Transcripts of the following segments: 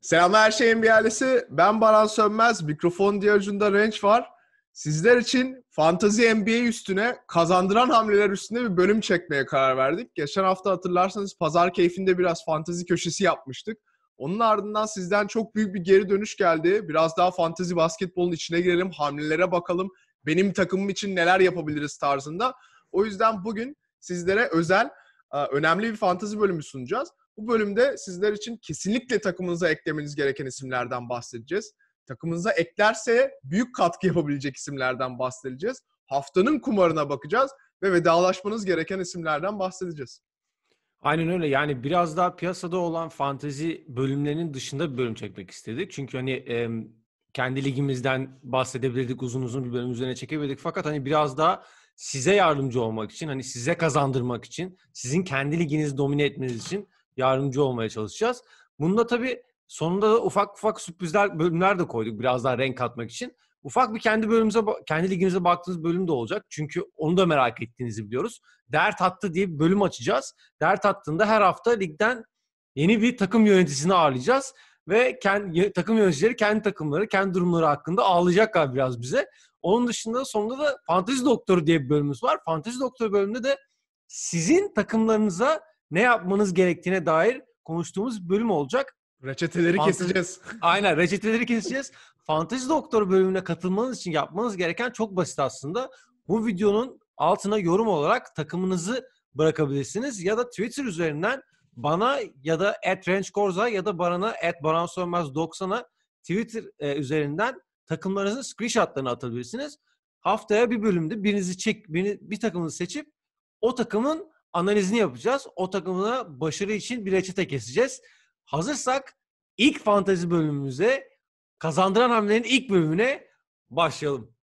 Selamlar her şeyin bir ailesi. Ben Baran Sönmez. Mikrofon diğer ucunda Range var. Sizler için Fantazi NBA üstüne kazandıran hamleler üstüne bir bölüm çekmeye karar verdik. Geçen hafta hatırlarsanız pazar keyfinde biraz fantazi köşesi yapmıştık. Onun ardından sizden çok büyük bir geri dönüş geldi. Biraz daha fantazi basketbolun içine girelim, hamlelere bakalım. Benim takımım için neler yapabiliriz tarzında. O yüzden bugün sizlere özel e, önemli bir fantazi bölümü sunacağız. Bu bölümde sizler için kesinlikle takımınıza eklemeniz gereken isimlerden bahsedeceğiz. Takımınıza eklerse büyük katkı yapabilecek isimlerden bahsedeceğiz. Haftanın kumarına bakacağız ve vedalaşmanız gereken isimlerden bahsedeceğiz. Aynen öyle. Yani biraz daha piyasada olan fantezi bölümlerinin dışında bir bölüm çekmek istedik. Çünkü hani e, kendi ligimizden bahsedebilirdik, uzun uzun bir bölüm üzerine çekebilirdik. Fakat hani biraz daha size yardımcı olmak için, hani size kazandırmak için, sizin kendi liginizi domine etmeniz için yardımcı olmaya çalışacağız. Bunda tabii sonunda da ufak ufak sürprizler, bölümler de koyduk biraz daha renk katmak için. Ufak bir kendi bölümümüze, kendi liginize baktığınız bölüm de olacak. Çünkü onu da merak ettiğinizi biliyoruz. Dert attı diye bir bölüm açacağız. Dert attığında her hafta ligden yeni bir takım yöneticisini ağırlayacağız. Ve kendi, takım yöneticileri kendi takımları, kendi durumları hakkında ağlayacaklar biraz bize. Onun dışında sonunda da Fantezi Doktoru diye bir bölümümüz var. Fantezi Doktoru bölümünde de sizin takımlarınıza ne yapmanız gerektiğine dair konuştuğumuz bölüm olacak. Reçeteleri Fantezi... keseceğiz. Aynen reçeteleri keseceğiz. Fantezi Doktor bölümüne katılmanız için yapmanız gereken çok basit aslında. Bu videonun altına yorum olarak takımınızı bırakabilirsiniz ya da Twitter üzerinden bana ya da at Rençkorza ya da Baran'a at Baran 90'a Twitter e, üzerinden takımlarınızın screenshotlarını atabilirsiniz. Haftaya bir bölümde birinizi çek, birini, bir takımını seçip o takımın analizini yapacağız. O takımına başarı için bir reçete keseceğiz. Hazırsak ilk fantezi bölümümüze kazandıran hamlelerin ilk bölümüne başlayalım.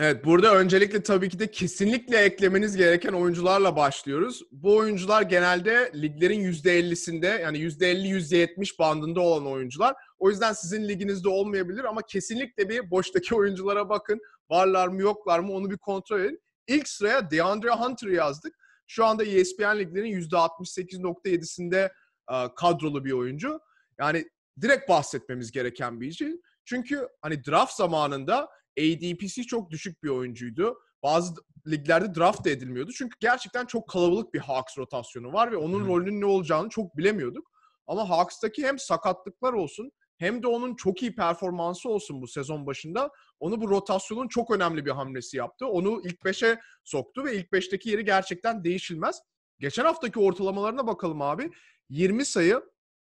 Evet burada öncelikle tabii ki de kesinlikle eklemeniz gereken oyuncularla başlıyoruz. Bu oyuncular genelde liglerin %50'sinde yani %50-%70 bandında olan oyuncular. O yüzden sizin liginizde olmayabilir ama kesinlikle bir boştaki oyunculara bakın. Varlar mı yoklar mı onu bir kontrol edin. İlk sıraya DeAndre Hunter yazdık. Şu anda ESPN liglerin %68.7'sinde e, kadrolu bir oyuncu. Yani direkt bahsetmemiz gereken bir şey. Çünkü hani draft zamanında ADP'si çok düşük bir oyuncuydu. Bazı liglerde draft da edilmiyordu. Çünkü gerçekten çok kalabalık bir Hawks rotasyonu var ve onun hmm. rolünün ne olacağını çok bilemiyorduk. Ama Hawks'taki hem sakatlıklar olsun hem de onun çok iyi performansı olsun bu sezon başında. Onu bu rotasyonun çok önemli bir hamlesi yaptı. Onu ilk 5'e soktu ve ilk 5'teki yeri gerçekten değişilmez. Geçen haftaki ortalamalarına bakalım abi. 20 sayı,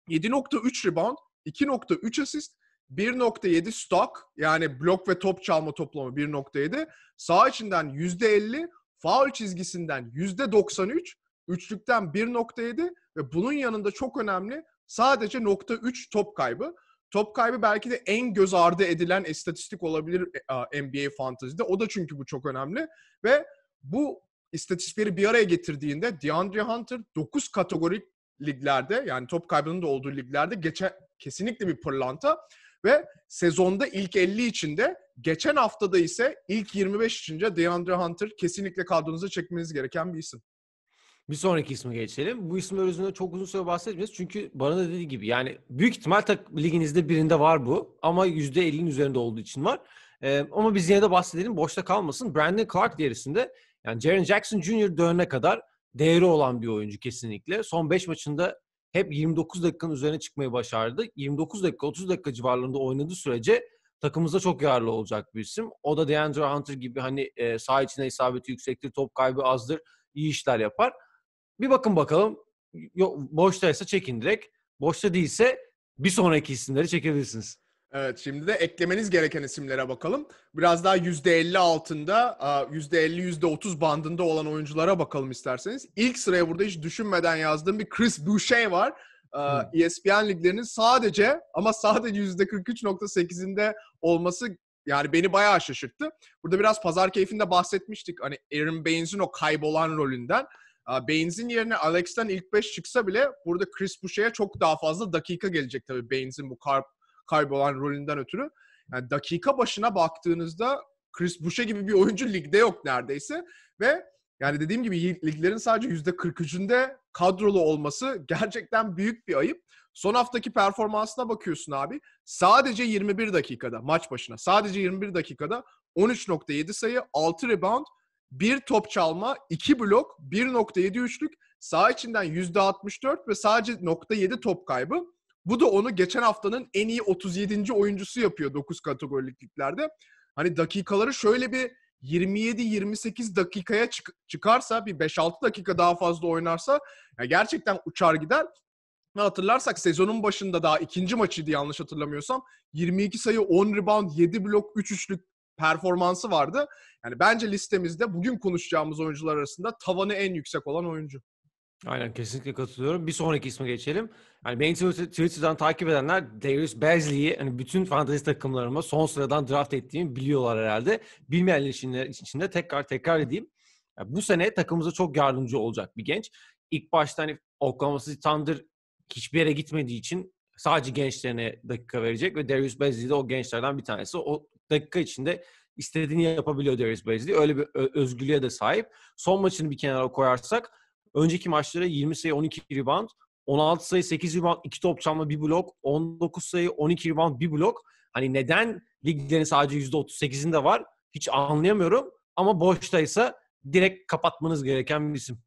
7.3 rebound, 2.3 asist, 1.7 stok yani blok ve top çalma toplamı 1.7. Sağ içinden %50, faul çizgisinden %93, üçlükten 1.7 ve bunun yanında çok önemli sadece nokta 3 top kaybı. Top kaybı belki de en göz ardı edilen istatistik olabilir NBA e, Fantasy'de. O da çünkü bu çok önemli. Ve bu istatistikleri bir araya getirdiğinde DeAndre Hunter 9 kategorik liglerde yani top kaybının da olduğu liglerde geçen kesinlikle bir pırlanta ve sezonda ilk 50 içinde geçen haftada ise ilk 25 içince DeAndre Hunter kesinlikle kadronuza çekmeniz gereken bir isim. Bir sonraki ismi geçelim. Bu isim özünde çok uzun süre bahsetmeyeceğiz. Çünkü bana da dediği gibi yani büyük ihtimal tak liginizde birinde var bu. Ama %50'nin üzerinde olduğu için var. Ee, ama biz yine de bahsedelim. Boşta kalmasın. Brandon Clark diğerisinde yani Jaren Jackson Jr. dönene kadar değeri olan bir oyuncu kesinlikle. Son 5 maçında hep 29 dakikanın üzerine çıkmayı başardı. 29 dakika 30 dakika civarlarında oynadığı sürece takımımıza çok yararlı olacak bir isim. O da DeAndre Hunter gibi hani e, saha içine isabeti yüksektir, top kaybı azdır, iyi işler yapar. Bir bakın bakalım. Yok, ise çekin direkt. Boşta değilse bir sonraki isimleri çekebilirsiniz. Evet şimdi de eklemeniz gereken isimlere bakalım. Biraz daha %50 altında, %50 %30 bandında olan oyunculara bakalım isterseniz. İlk sıraya burada hiç düşünmeden yazdığım bir Chris Boucher var. Hmm. ESPN liglerinin sadece ama sadece %43.8'inde olması yani beni bayağı şaşırttı. Burada biraz pazar keyfinde bahsetmiştik. Hani Aaron Baines'in o kaybolan rolünden. Baines'in yerine Alex'ten ilk 5 çıksa bile burada Chris Boucher'e çok daha fazla dakika gelecek tabii Baines'in bu karp kaybolan rolünden ötürü. Yani dakika başına baktığınızda Chris Boucher gibi bir oyuncu ligde yok neredeyse ve yani dediğim gibi liglerin sadece %43'ünde kadrolu olması gerçekten büyük bir ayıp. Son haftaki performansına bakıyorsun abi. Sadece 21 dakikada maç başına sadece 21 dakikada 13.7 sayı, 6 rebound, 1 top çalma, 2 blok, 1.7 üçlük, sağ içinden %64 ve sadece .7 top kaybı. Bu da onu geçen haftanın en iyi 37. oyuncusu yapıyor 9 kategorilik liglerde. Hani dakikaları şöyle bir 27-28 dakikaya çık- çıkarsa bir 5-6 dakika daha fazla oynarsa yani gerçekten uçar gider. Hatırlarsak sezonun başında daha ikinci maçıydı yanlış hatırlamıyorsam. 22 sayı, 10 rebound, 7 blok, 3 üçlük performansı vardı. Yani bence listemizde bugün konuşacağımız oyuncular arasında tavanı en yüksek olan oyuncu. Aynen kesinlikle katılıyorum. Bir sonraki isme geçelim. Yani beni Twitter'dan takip edenler Darius Bezley'i hani bütün fantasy takımlarıma son sıradan draft ettiğimi biliyorlar herhalde. Bilmeyenler için de, tekrar tekrar edeyim. Yani bu sene takımımıza çok yardımcı olacak bir genç. İlk başta hani Oklahoma City Thunder hiçbir yere gitmediği için sadece gençlerine dakika verecek ve Darius Bezley de o gençlerden bir tanesi. O dakika içinde istediğini yapabiliyor Darius Bezley. Öyle bir özgürlüğe de sahip. Son maçını bir kenara koyarsak Önceki maçlara 20 sayı 12 rebound, 16 sayı 8 rebound, 2 top çalma 1 blok, 19 sayı 12 rebound 1 blok. Hani neden liglerin sadece %38'inde var hiç anlayamıyorum. Ama boştaysa direkt kapatmanız gereken bir isim.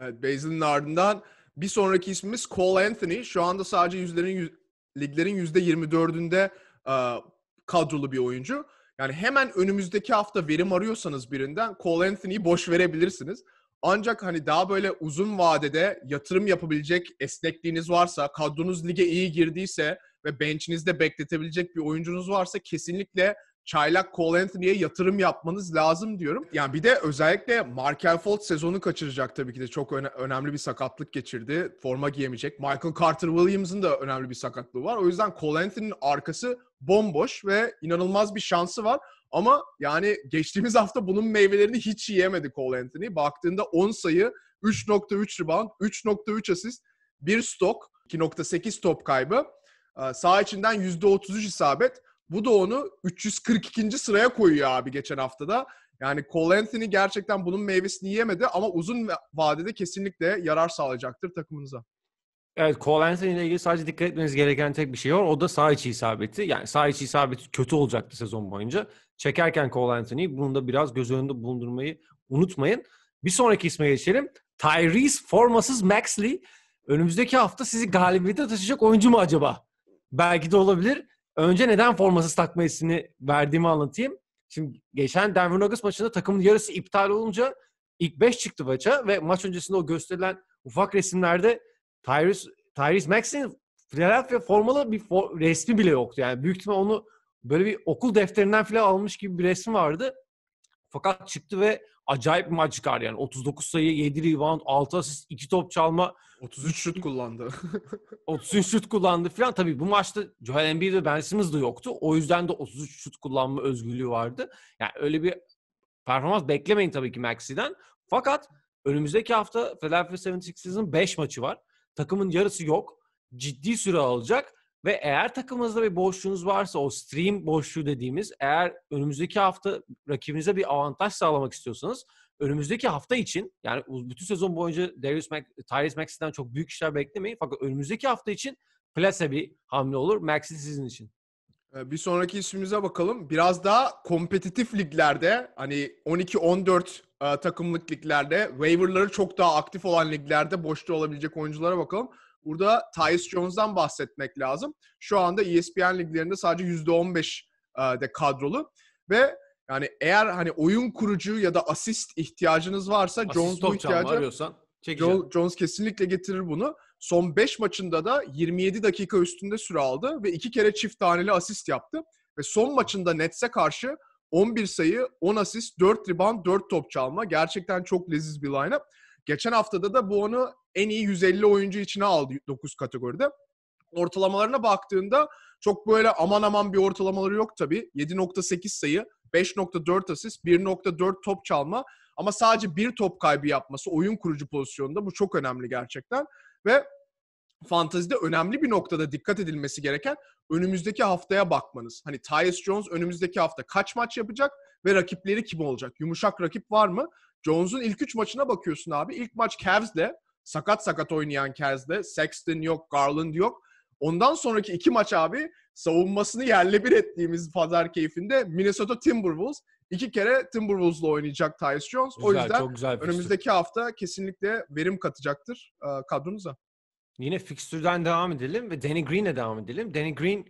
Evet, Basil'in ardından bir sonraki ismimiz Cole Anthony. Şu anda sadece yüzlerin, yüz, liglerin %24'ünde e, kadrolu bir oyuncu. Yani hemen önümüzdeki hafta verim arıyorsanız birinden Cole Anthony'yi boş verebilirsiniz. Ancak hani daha böyle uzun vadede yatırım yapabilecek esnekliğiniz varsa, kadronuz lige iyi girdiyse ve bench'inizde bekletebilecek bir oyuncunuz varsa kesinlikle çaylak Cole Anthony'ye yatırım yapmanız lazım diyorum. Yani bir de özellikle Markel Fultz sezonu kaçıracak tabii ki de çok öne- önemli bir sakatlık geçirdi. Forma giyemeyecek. Michael Carter Williams'ın da önemli bir sakatlığı var. O yüzden Cole Anthony'nin arkası bomboş ve inanılmaz bir şansı var. Ama yani geçtiğimiz hafta bunun meyvelerini hiç yiyemedi Cole Anthony. Baktığında 10 sayı, 3.3 rebound, 3.3 asist, 1 stok, 2.8 top kaybı. Ee, sağ içinden %33 isabet. Bu da onu 342. sıraya koyuyor abi geçen haftada. Yani Cole Anthony gerçekten bunun meyvesini yiyemedi ama uzun vadede kesinlikle yarar sağlayacaktır takımınıza. Evet Cole Anthony ile ilgili sadece dikkat etmeniz gereken tek bir şey var. O da sağ içi isabeti. Yani sağ içi isabeti kötü olacaktı sezon boyunca çekerken Cole Anthony bunu da biraz göz önünde bulundurmayı unutmayın. Bir sonraki isme geçelim. Tyrese formasız Maxley. Önümüzdeki hafta sizi galibiyete taşıyacak oyuncu mu acaba? Belki de olabilir. Önce neden formasız takma hissini verdiğimi anlatayım. Şimdi geçen Denver Nuggets maçında takımın yarısı iptal olunca ilk 5 çıktı maça ve maç öncesinde o gösterilen ufak resimlerde Tyrese, Tyrese Maxey'in Philadelphia formalı bir for, resmi bile yoktu. Yani büyük ihtimal onu böyle bir okul defterinden filan almış gibi bir resim vardı. Fakat çıktı ve acayip bir maç çıkar yani. 39 sayı, 7 rebound, 6 asist, 2 top çalma. 33 şut kullandı. 33 şut kullandı falan. Tabii bu maçta Joel Embiid ve Ben Simmons da yoktu. O yüzden de 33 şut kullanma özgürlüğü vardı. Yani öyle bir performans beklemeyin tabii ki Maxi'den. Fakat önümüzdeki hafta Philadelphia 76ers'ın 5 maçı var. Takımın yarısı yok. Ciddi süre alacak. Ve eğer takımınızda bir boşluğunuz varsa o stream boşluğu dediğimiz eğer önümüzdeki hafta rakibinize bir avantaj sağlamak istiyorsanız önümüzdeki hafta için yani bütün sezon boyunca Darius Max, Tyrese Maxey'den çok büyük işler beklemeyin. Fakat önümüzdeki hafta için plase bir hamle olur. Maxey sizin için. Ee, bir sonraki ismimize bakalım. Biraz daha kompetitif liglerde hani 12-14 e, takımlık liglerde waiverları çok daha aktif olan liglerde boşta olabilecek oyunculara bakalım. Burada Tyus Jones'dan bahsetmek lazım. Şu anda ESPN liglerinde sadece %15 e, de kadrolu ve yani eğer hani oyun kurucu ya da asist ihtiyacınız varsa asist Jones bu ihtiyacı arıyorsan çekeceğim. Jones kesinlikle getirir bunu. Son 5 maçında da 27 dakika üstünde süre aldı ve iki kere çift taneli asist yaptı. Ve son maçında Nets'e karşı 11 sayı, 10 asist, 4 rebound, 4 top çalma. Gerçekten çok leziz bir lineup. Geçen haftada da bu onu en iyi 150 oyuncu içine aldı 9 kategoride. Ortalamalarına baktığında çok böyle aman aman bir ortalamaları yok tabii. 7.8 sayı, 5.4 asist, 1.4 top çalma ama sadece bir top kaybı yapması oyun kurucu pozisyonunda bu çok önemli gerçekten. Ve fantazide önemli bir noktada dikkat edilmesi gereken önümüzdeki haftaya bakmanız. Hani Tyus Jones önümüzdeki hafta kaç maç yapacak ve rakipleri kim olacak? Yumuşak rakip var mı? Jones'un ilk 3 maçına bakıyorsun abi. İlk maç Cavs'le sakat sakat oynayan Kerz'de. Sexton yok, Garland yok. Ondan sonraki iki maç abi savunmasını yerle bir ettiğimiz pazar keyfinde Minnesota Timberwolves iki kere Timberwolves'la oynayacak Tyus Jones. Güzel, o yüzden çok güzel önümüzdeki hafta kesinlikle verim katacaktır e, kadronuza. Yine fikstürden devam edelim ve Danny Green'e devam edelim. Danny Green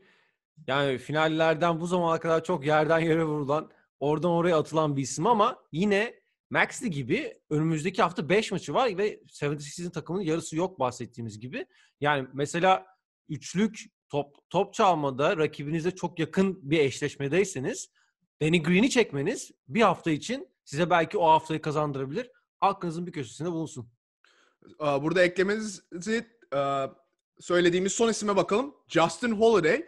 yani finallerden bu zamana kadar çok yerden yere vurulan, oradan oraya atılan bir isim ama yine Maxi gibi önümüzdeki hafta 5 maçı var ve 76'in takımının yarısı yok bahsettiğimiz gibi. Yani mesela üçlük top, top çalmada rakibinize çok yakın bir eşleşmedeyseniz Danny Green'i çekmeniz bir hafta için size belki o haftayı kazandırabilir. Aklınızın bir köşesinde bulunsun. Burada eklemenizi söylediğimiz son isime bakalım. Justin Holiday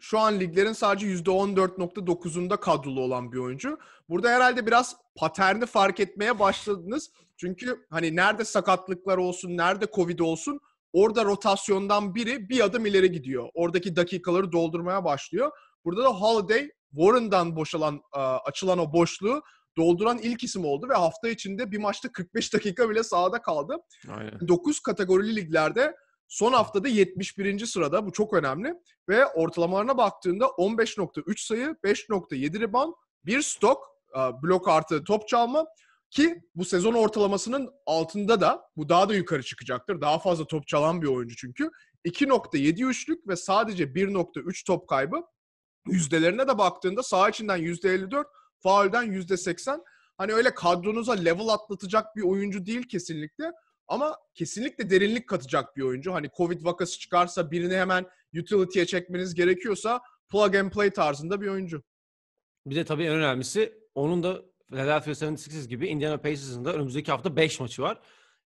şu an liglerin sadece %14.9'unda kadrolu olan bir oyuncu. Burada herhalde biraz paterni fark etmeye başladınız. Çünkü hani nerede sakatlıklar olsun, nerede Covid olsun orada rotasyondan biri bir adım ileri gidiyor. Oradaki dakikaları doldurmaya başlıyor. Burada da Holiday Warren'dan boşalan, açılan o boşluğu dolduran ilk isim oldu ve hafta içinde bir maçta 45 dakika bile sahada kaldı. Aynen. 9 kategorili liglerde son haftada 71. sırada bu çok önemli ve ortalamalarına baktığında 15.3 sayı, 5.7 riban, bir stok e, blok artı top çalma ki bu sezon ortalamasının altında da bu daha da yukarı çıkacaktır. Daha fazla top çalan bir oyuncu çünkü. 2.7 üçlük ve sadece 1.3 top kaybı. Yüzdelerine de baktığında sağ içinden %54, faulden %80. Hani öyle kadronuza level atlatacak bir oyuncu değil kesinlikle. Ama kesinlikle derinlik katacak bir oyuncu. Hani Covid vakası çıkarsa birini hemen utility'ye çekmeniz gerekiyorsa plug and play tarzında bir oyuncu. Bir de tabii en önemlisi onun da Philadelphia 76ers gibi Indiana Pacers'ın da önümüzdeki hafta 5 maçı var.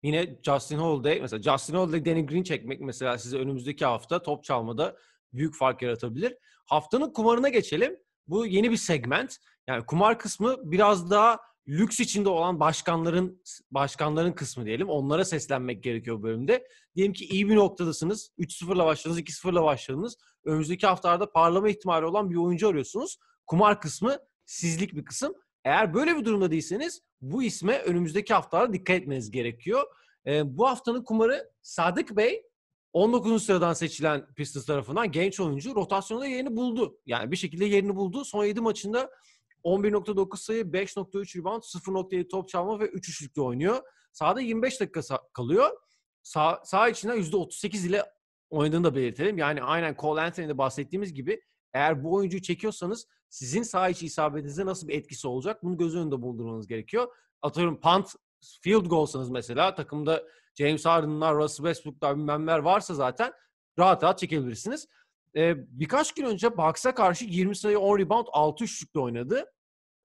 Yine Justin Holiday mesela Justin Holiday Danny Green çekmek mesela size önümüzdeki hafta top çalmada büyük fark yaratabilir. Haftanın kumarına geçelim. Bu yeni bir segment. Yani kumar kısmı biraz daha lüks içinde olan başkanların başkanların kısmı diyelim. Onlara seslenmek gerekiyor bu bölümde. Diyelim ki iyi bir noktadasınız. 3-0'la başladınız, 2-0'la başladınız. Önümüzdeki haftalarda parlama ihtimali olan bir oyuncu arıyorsunuz. Kumar kısmı sizlik bir kısım. Eğer böyle bir durumda değilseniz bu isme önümüzdeki haftalarda dikkat etmeniz gerekiyor. E, bu haftanın kumarı Sadık Bey 19. sıradan seçilen Pistons tarafından genç oyuncu rotasyonda yerini buldu. Yani bir şekilde yerini buldu. Son 7 maçında 11.9 sayı, 5.3 rebound, 0.7 top çalma ve 3 üçlükte oynuyor. Sahada 25 dakika kalıyor. Sağ, sağ içinden %38 ile oynadığını da belirtelim. Yani aynen Cole Anthony'de bahsettiğimiz gibi eğer bu oyuncuyu çekiyorsanız sizin saha içi isabetinize nasıl bir etkisi olacak? Bunu göz önünde bulundurmanız gerekiyor. Atıyorum punt field goal'sanız mesela takımda James Harden'lar, Russell Westbrook'lar bilmemler varsa zaten rahat rahat çekebilirsiniz. Ee, birkaç gün önce Bucks'a karşı 20 sayı 10 rebound 6 üçlükle oynadı.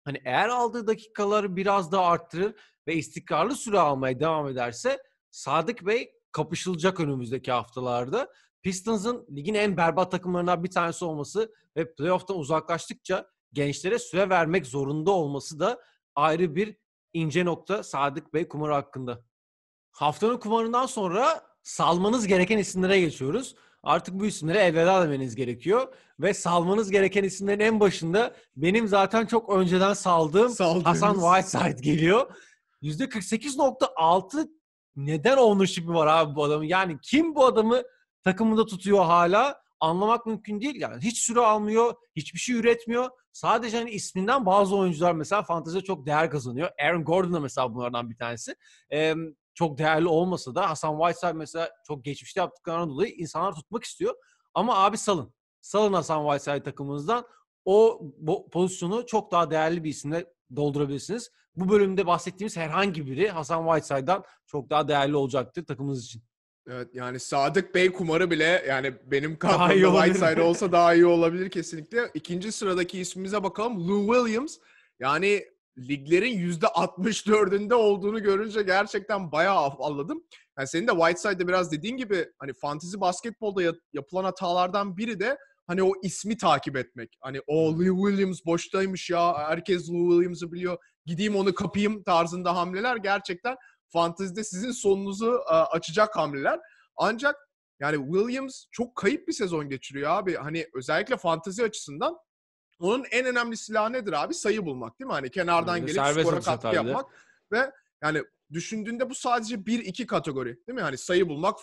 Hani eğer aldığı dakikaları biraz daha arttırır ve istikrarlı süre almaya devam ederse Sadık Bey kapışılacak önümüzdeki haftalarda. Pistons'ın ligin en berbat takımlarından bir tanesi olması ve playoff'tan uzaklaştıkça gençlere süre vermek zorunda olması da ayrı bir ince nokta Sadık Bey kumarı hakkında. Haftanın kumarından sonra salmanız gereken isimlere geçiyoruz. Artık bu isimlere elveda demeniz gerekiyor. Ve salmanız gereken isimlerin en başında benim zaten çok önceden saldığım Saldığımız. Hasan Whiteside geliyor. %48.6 neden ownership'i var abi bu adamın? Yani kim bu adamı Takımında tutuyor hala. Anlamak mümkün değil yani. Hiç süre almıyor, hiçbir şey üretmiyor. Sadece hani isminden bazı oyuncular mesela fantezide çok değer kazanıyor. Aaron Gordon da mesela bunlardan bir tanesi. Ee, çok değerli olmasa da Hasan Whiteside mesela çok geçmişte yaptıklarından dolayı insanlar tutmak istiyor. Ama abi salın. Salın Hasan Whiteside takımınızdan. O pozisyonu çok daha değerli bir isimle doldurabilirsiniz. Bu bölümde bahsettiğimiz herhangi biri Hasan Whiteside'dan çok daha değerli olacaktır takımınız için. Evet yani Sadık Bey kumarı bile yani benim kadromda Whiteside olsa daha iyi olabilir kesinlikle. İkinci sıradaki ismimize bakalım. Lou Williams. Yani liglerin %64'ünde olduğunu görünce gerçekten bayağı afalladım. Yani senin de Whiteside'de biraz dediğin gibi hani fantasy basketbolda yapılan hatalardan biri de hani o ismi takip etmek. Hani o hmm. Lou Williams boştaymış ya herkes Lou Williams'ı biliyor gideyim onu kapayım tarzında hamleler gerçekten fantazide sizin sonunuzu e, açacak hamleler. Ancak yani Williams çok kayıp bir sezon geçiriyor abi. Hani özellikle fantazi açısından onun en önemli silahı nedir abi? Sayı bulmak değil mi? Hani kenardan yani gelip skora katkı abi. yapmak ve yani düşündüğünde bu sadece bir iki kategori değil mi? Hani sayı bulmak,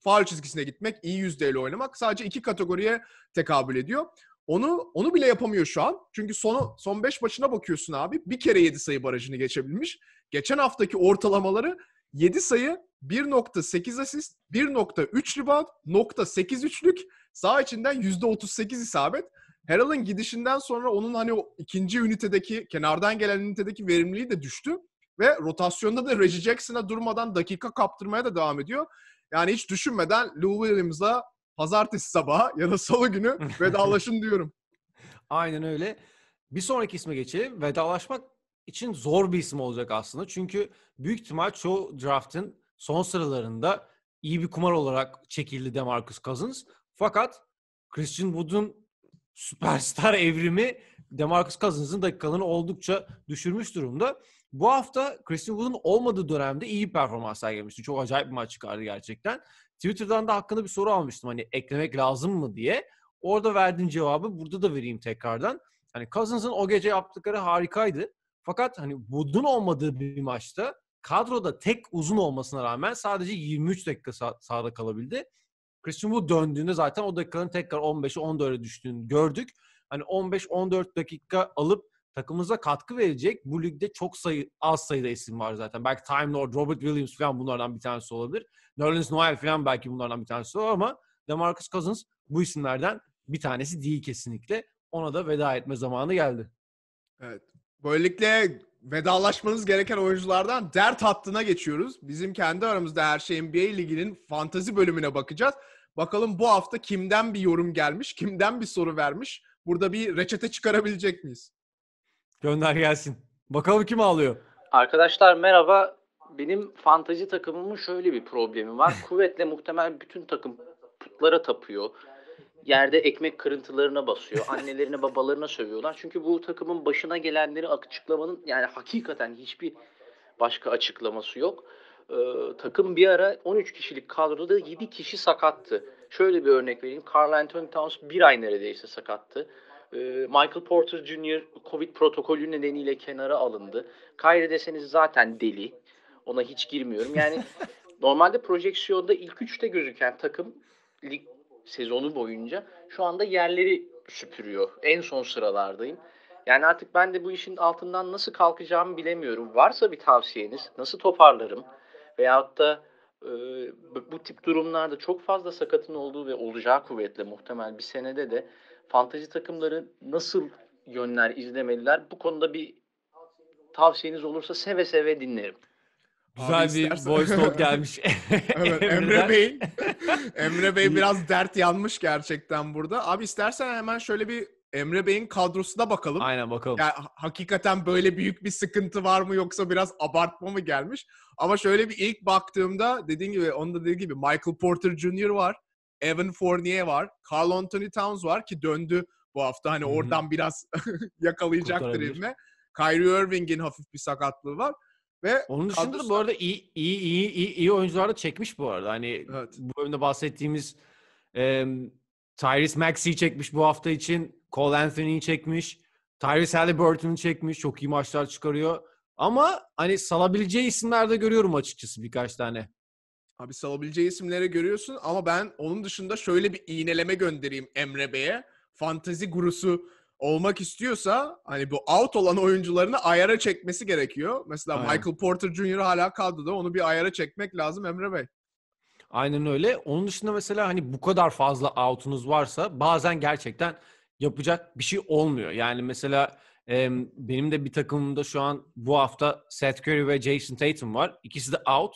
faal çizgisine gitmek, iyi yüzdeyle oynamak sadece iki kategoriye tekabül ediyor. Onu onu bile yapamıyor şu an. Çünkü son son 5 maçına bakıyorsun abi. Bir kere 7 sayı barajını geçebilmiş. Geçen haftaki ortalamaları 7 sayı, 1.8 asist, 1.3 rebound, 0.8 üçlük, sağ içinden %38 isabet. Harrell'ın gidişinden sonra onun hani o ikinci ünitedeki, kenardan gelen ünitedeki verimliliği de düştü. Ve rotasyonda da Reggie Jackson'a durmadan dakika kaptırmaya da devam ediyor. Yani hiç düşünmeden Lou Williams'a pazartesi sabahı ya da salı günü vedalaşın diyorum. Aynen öyle. Bir sonraki isme geçelim. Vedalaşmak için zor bir isim olacak aslında. Çünkü büyük ihtimal çoğu draft'ın son sıralarında iyi bir kumar olarak çekildi DeMarcus Cousins. Fakat Christian Wood'un süperstar evrimi DeMarcus Cousins'ın dakikalarını oldukça düşürmüş durumda. Bu hafta Christian Wood'un olmadığı dönemde iyi performanslar sergilemişti. Çok acayip bir maç çıkardı gerçekten. Twitter'dan da hakkında bir soru almıştım hani eklemek lazım mı diye. Orada verdiğim cevabı burada da vereyim tekrardan. Hani Cousins'ın o gece yaptıkları harikaydı. Fakat hani Wood'un olmadığı bir maçta kadroda tek uzun olmasına rağmen sadece 23 dakika sah- sahada kalabildi. Christian Wood döndüğünde zaten o dakikaların tekrar 15'e 14'e düştüğünü gördük. Hani 15-14 dakika alıp takımımıza katkı verecek bu ligde çok sayı az sayıda isim var zaten. Belki Time Lord, Robert Williams falan bunlardan bir tanesi olabilir. Nerlens Noel falan belki bunlardan bir tanesi olur ama DeMarcus Cousins bu isimlerden bir tanesi değil kesinlikle. Ona da veda etme zamanı geldi. Evet. Böylelikle vedalaşmanız gereken oyunculardan dert hattına geçiyoruz. Bizim kendi aramızda her şey NBA liginin fantazi bölümüne bakacağız. Bakalım bu hafta kimden bir yorum gelmiş, kimden bir soru vermiş. Burada bir reçete çıkarabilecek miyiz? Gönder gelsin. Bakalım kim ağlıyor. Arkadaşlar merhaba. Benim fantazi takımımın şöyle bir problemi var. Kuvvetle muhtemel bütün takım putlara tapıyor. Yerde ekmek kırıntılarına basıyor. Annelerine babalarına sövüyorlar. Çünkü bu takımın başına gelenleri açıklamanın yani hakikaten hiçbir başka açıklaması yok. Ee, takım bir ara 13 kişilik kadroda 7 kişi sakattı. Şöyle bir örnek vereyim. Carl Anthony Towns bir ay neredeyse sakattı. Ee, Michael Porter Jr. Covid protokolü nedeniyle kenara alındı. Kyrie deseniz zaten deli. Ona hiç girmiyorum. Yani normalde projeksiyonda ilk üçte gözüken takım lig sezonu boyunca şu anda yerleri süpürüyor. En son sıralardayım. Yani artık ben de bu işin altından nasıl kalkacağımı bilemiyorum. Varsa bir tavsiyeniz nasıl toparlarım veyahut da e, bu tip durumlarda çok fazla sakatın olduğu ve olacağı kuvvetle muhtemel bir senede de fantazi takımları nasıl yönler izlemeliler? Bu konuda bir tavsiyeniz olursa seve seve dinlerim. Güzel Abi bir istersen... voice note gelmiş. evet, Emre Bey. Emre Bey biraz dert yanmış gerçekten burada. Abi istersen hemen şöyle bir Emre Bey'in kadrosuna bakalım. Aynen bakalım. Yani, hakikaten böyle büyük bir sıkıntı var mı yoksa biraz abartma mı gelmiş? Ama şöyle bir ilk baktığımda dediğin gibi onda dediğin gibi Michael Porter Jr. var. Evan Fournier var. Carl Anthony Towns var ki döndü bu hafta. Hani hı oradan biraz yakalayacaktır evine. Kyrie Irving'in hafif bir sakatlığı var. Ve onun dışında kadrosu... bu arada iyi iyi iyi iyi, iyi oyuncular da çekmiş bu arada. Hani evet. bu bölümde bahsettiğimiz e, Tyrese Maxey'i çekmiş bu hafta için. Cole Anthony'yi çekmiş. Tyrese Halliburton'u çekmiş. Çok iyi maçlar çıkarıyor. Ama hani salabileceği isimler de görüyorum açıkçası birkaç tane. Abi salabileceği isimlere görüyorsun ama ben onun dışında şöyle bir iğneleme göndereyim Emre Bey'e. Fantezi gurusu olmak istiyorsa hani bu out olan oyuncularını ayara çekmesi gerekiyor. Mesela Aynen. Michael Porter Jr. hala kaldı da onu bir ayara çekmek lazım Emre Bey. Aynen öyle. Onun dışında mesela hani bu kadar fazla out'unuz varsa bazen gerçekten yapacak bir şey olmuyor. Yani mesela benim de bir takımımda şu an bu hafta Seth Curry ve Jason Tatum var. İkisi de out.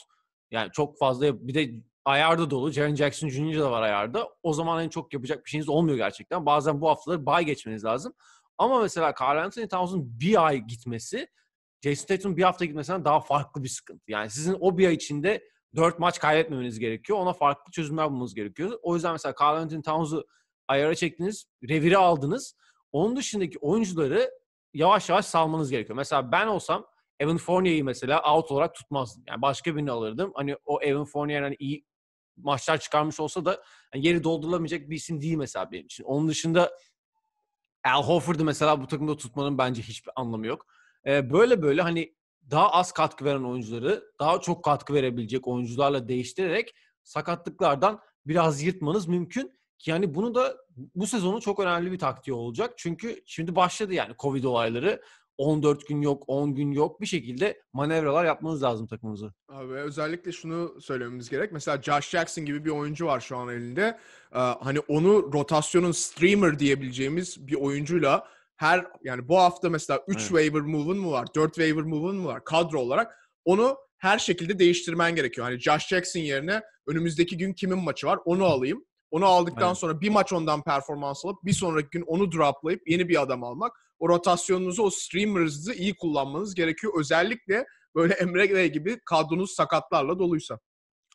Yani çok fazla bir de ayarda dolu. Jaren Jackson Jr. da var ayarda. O zaman en çok yapacak bir şeyiniz olmuyor gerçekten. Bazen bu haftaları bay geçmeniz lazım. Ama mesela Carl Anthony Towns'un bir ay gitmesi Jason Tatum'un bir hafta gitmesinden daha farklı bir sıkıntı. Yani sizin o bir ay içinde dört maç kaybetmemeniz gerekiyor. Ona farklı çözümler bulmanız gerekiyor. O yüzden mesela Carl Anthony Towns'u ayara çektiniz, reviri aldınız. Onun dışındaki oyuncuları yavaş yavaş salmanız gerekiyor. Mesela ben olsam Evan Fournier'i mesela out olarak tutmazdım. Yani başka birini alırdım. Hani o Evan Fournier hani iyi maçlar çıkarmış olsa da yani yeri doldurulamayacak bir isim değil mesela benim için. Onun dışında Al Hofford'u mesela bu takımda tutmanın bence hiçbir anlamı yok. Ee, böyle böyle hani daha az katkı veren oyuncuları daha çok katkı verebilecek oyuncularla değiştirerek sakatlıklardan biraz yırtmanız mümkün. Ki yani bunu da bu sezonu çok önemli bir taktiği olacak. Çünkü şimdi başladı yani Covid olayları. 14 gün yok, 10 gün yok bir şekilde manevralar yapmanız lazım takımınızı. Abi özellikle şunu söylememiz gerek. Mesela Josh Jackson gibi bir oyuncu var şu an elinde. Ee, hani onu rotasyonun streamer diyebileceğimiz bir oyuncuyla her yani bu hafta mesela 3 evet. waiver move'un mu var, 4 waiver move'un mu var kadro olarak onu her şekilde değiştirmen gerekiyor. Hani Josh Jackson yerine önümüzdeki gün kimin maçı var onu alayım. Onu aldıktan evet. sonra bir maç ondan performans alıp bir sonraki gün onu droplayıp yeni bir adam almak o rotasyonunuzu, o streamers'ı iyi kullanmanız gerekiyor. Özellikle böyle Emre Bey gibi kadronuz sakatlarla doluysa.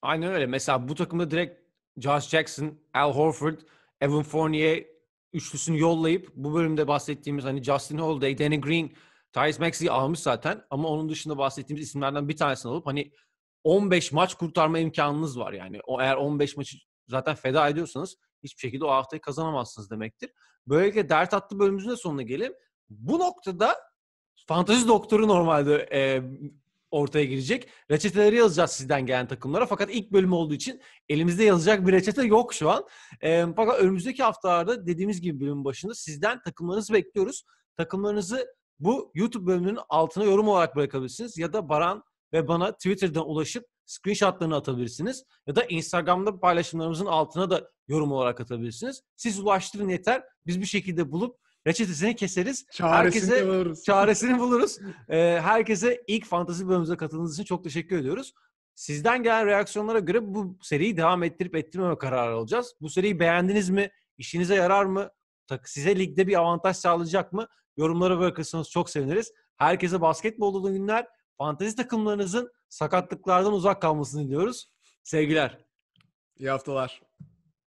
Aynen öyle. Mesela bu takımda direkt Josh Jackson, Al Horford, Evan Fournier üçlüsünü yollayıp bu bölümde bahsettiğimiz hani Justin Holiday, Danny Green, Tyrese Maxey'i almış zaten ama onun dışında bahsettiğimiz isimlerden bir tanesini alıp hani 15 maç kurtarma imkanınız var yani. O eğer 15 maçı zaten feda ediyorsanız hiçbir şekilde o haftayı kazanamazsınız demektir. Böylelikle dert attı bölümümüzün de sonuna gelip bu noktada fantazi doktoru normalde e, ortaya girecek. Reçeteleri yazacağız sizden gelen takımlara. Fakat ilk bölüm olduğu için elimizde yazacak bir reçete yok şu an. E, fakat önümüzdeki haftalarda dediğimiz gibi bölüm başında sizden takımlarınızı bekliyoruz. Takımlarınızı bu YouTube bölümünün altına yorum olarak bırakabilirsiniz. Ya da Baran ve bana Twitter'dan ulaşıp screenshotlarını atabilirsiniz. Ya da Instagram'da paylaşımlarımızın altına da yorum olarak atabilirsiniz. Siz ulaştırın yeter. Biz bir şekilde bulup reçetesini keseriz. Çaresini buluruz. Çaresini buluruz. Ee, herkese ilk fantasy bölümümüze katıldığınız için çok teşekkür ediyoruz. Sizden gelen reaksiyonlara göre bu seriyi devam ettirip ettirmeme kararı alacağız. Bu seriyi beğendiniz mi? İşinize yarar mı? Size ligde bir avantaj sağlayacak mı? Yorumlara bırakırsanız çok seviniriz. Herkese basketbol dolu günler. Fantezi takımlarınızın sakatlıklardan uzak kalmasını diliyoruz. Sevgiler. İyi haftalar.